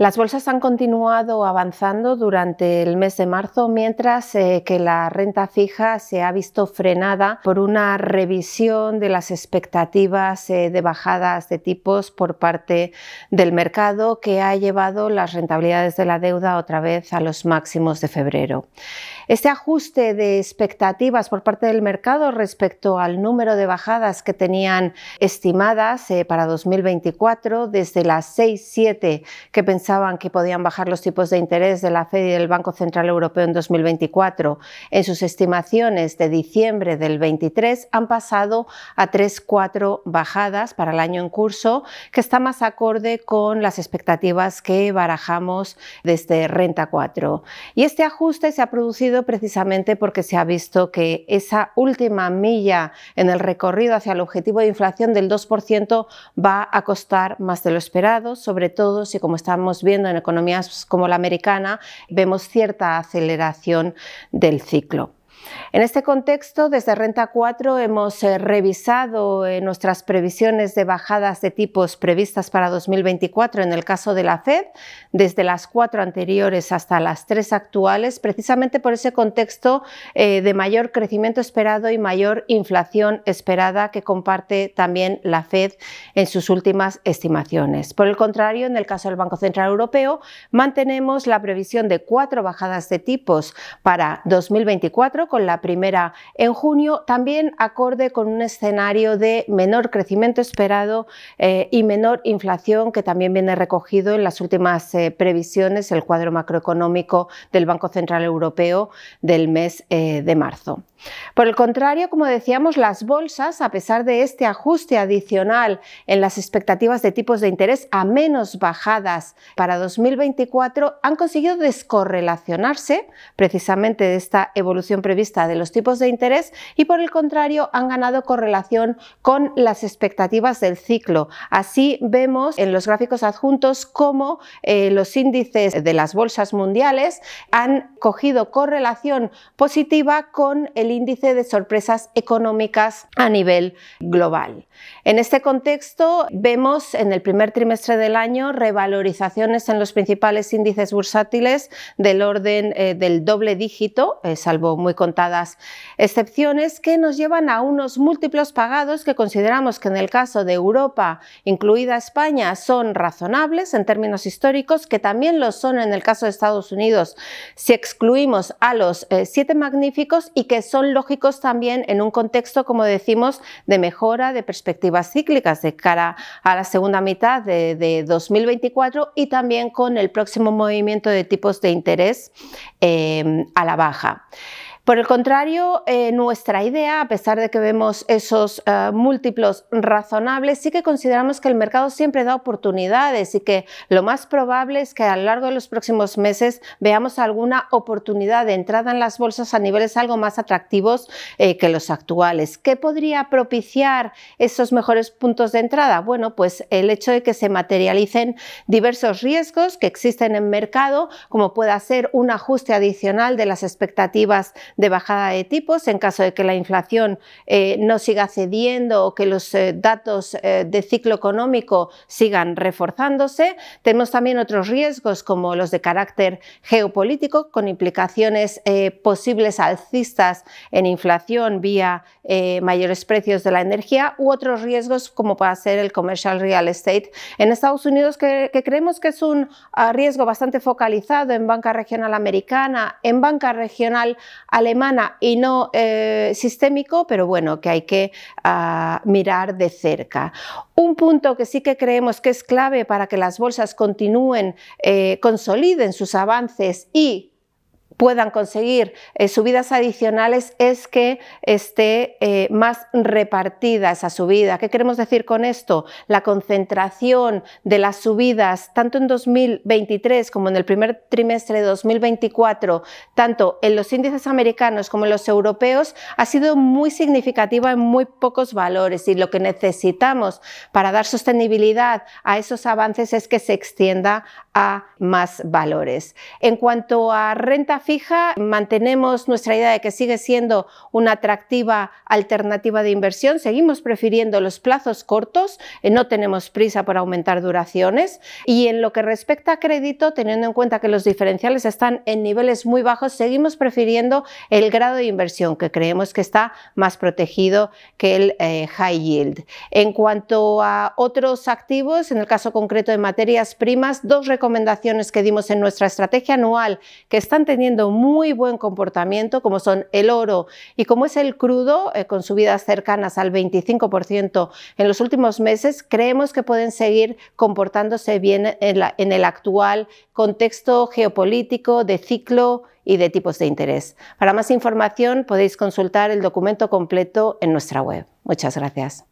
Las bolsas han continuado avanzando durante el mes de marzo, mientras eh, que la renta fija se ha visto frenada por una revisión de las expectativas eh, de bajadas de tipos por parte del mercado que ha llevado las rentabilidades de la deuda otra vez a los máximos de febrero. Este ajuste de expectativas por parte del mercado respecto al número de bajadas que tenían estimadas eh, para 2024 desde las 6-7 que pensaban que podían bajar los tipos de interés de la Fed y del Banco Central Europeo en 2024. En sus estimaciones de diciembre del 23 han pasado a 3-4 bajadas para el año en curso, que está más acorde con las expectativas que barajamos desde Renta 4. Y este ajuste se ha producido precisamente porque se ha visto que esa última milla en el recorrido hacia el objetivo de inflación del 2% va a costar más de lo esperado, sobre todo si, como estamos viendo en economías como la americana, vemos cierta aceleración del ciclo. En este contexto, desde Renta 4 hemos eh, revisado eh, nuestras previsiones de bajadas de tipos previstas para 2024 en el caso de la Fed, desde las cuatro anteriores hasta las tres actuales, precisamente por ese contexto eh, de mayor crecimiento esperado y mayor inflación esperada que comparte también la Fed en sus últimas estimaciones. Por el contrario, en el caso del Banco Central Europeo, mantenemos la previsión de cuatro bajadas de tipos para 2024 con la primera en junio, también acorde con un escenario de menor crecimiento esperado eh, y menor inflación que también viene recogido en las últimas eh, previsiones, el cuadro macroeconómico del Banco Central Europeo del mes eh, de marzo. Por el contrario, como decíamos, las bolsas, a pesar de este ajuste adicional en las expectativas de tipos de interés a menos bajadas para 2024, han conseguido descorrelacionarse precisamente de esta evolución prevista de los tipos de interés y por el contrario han ganado correlación con las expectativas del ciclo. Así vemos en los gráficos adjuntos cómo eh, los índices de las bolsas mundiales han cogido correlación positiva con el índice de sorpresas económicas a nivel global. En este contexto vemos en el primer trimestre del año revalorizaciones en los principales índices bursátiles del orden eh, del doble dígito, eh, salvo muy con Excepciones que nos llevan a unos múltiplos pagados que consideramos que en el caso de Europa, incluida España, son razonables en términos históricos, que también lo son en el caso de Estados Unidos si excluimos a los eh, siete magníficos y que son lógicos también en un contexto, como decimos, de mejora de perspectivas cíclicas de cara a la segunda mitad de, 2024 y también con el próximo movimiento de tipos de interés eh, a la baja. Por el contrario, eh, nuestra idea, a pesar de que vemos esos eh, múltiplos razonables, sí que consideramos que el mercado siempre da oportunidades y que lo más probable es que a lo largo de los próximos meses veamos alguna oportunidad de entrada en las bolsas a niveles algo más atractivos eh, que los actuales. ¿Qué podría propiciar esos mejores puntos de entrada? Bueno, pues el hecho de que se materialicen diversos riesgos que existen en mercado, como pueda ser un ajuste adicional de las expectativas de bajada de tipos en caso de que la inflación eh, no siga cediendo o que los eh, datos eh, de ciclo económico sigan reforzándose. Tenemos también otros riesgos como los de carácter geopolítico con implicaciones posibles alcistas en inflación vía mayores precios de la energía u otros riesgos como puede ser el commercial real estate en Estados Unidos que, que creemos que es un ah, riesgo bastante focalizado en banca regional americana, en banca regional alemana y no eh, sistémico, pero bueno, que hay que ah, mirar de cerca. Un punto que sí que creemos que es clave para que las bolsas continúen, eh, consoliden sus avances y puedan conseguir eh, subidas adicionales es que esté eh, más repartida esa subida. ¿Qué queremos decir con esto? La concentración de las subidas tanto en 2023 como en el primer trimestre de 2024, tanto en los índices americanos como en los europeos, ha sido muy significativa en muy pocos valores y lo que necesitamos para dar sostenibilidad a esos avances es que se extienda a más valores. En cuanto a renta mantenemos nuestra idea de que sigue siendo una atractiva alternativa de inversión, seguimos prefiriendo los plazos cortos, eh, no tenemos prisa por aumentar duraciones y en lo que respecta a crédito, teniendo en cuenta que los diferenciales están en niveles muy bajos, seguimos prefiriendo el grado de inversión que creemos que está más protegido que el eh, high yield. En cuanto a otros activos, en el caso concreto de materias primas, dos recomendaciones que dimos en nuestra estrategia anual que están teniendo muy buen comportamiento, como son el oro y como es el crudo, eh, con subidas cercanas al 25% en los últimos meses, creemos que pueden seguir comportándose bien en el actual contexto geopolítico de ciclo y de tipos de interés. Para más información podéis consultar el documento completo en nuestra web. Muchas gracias.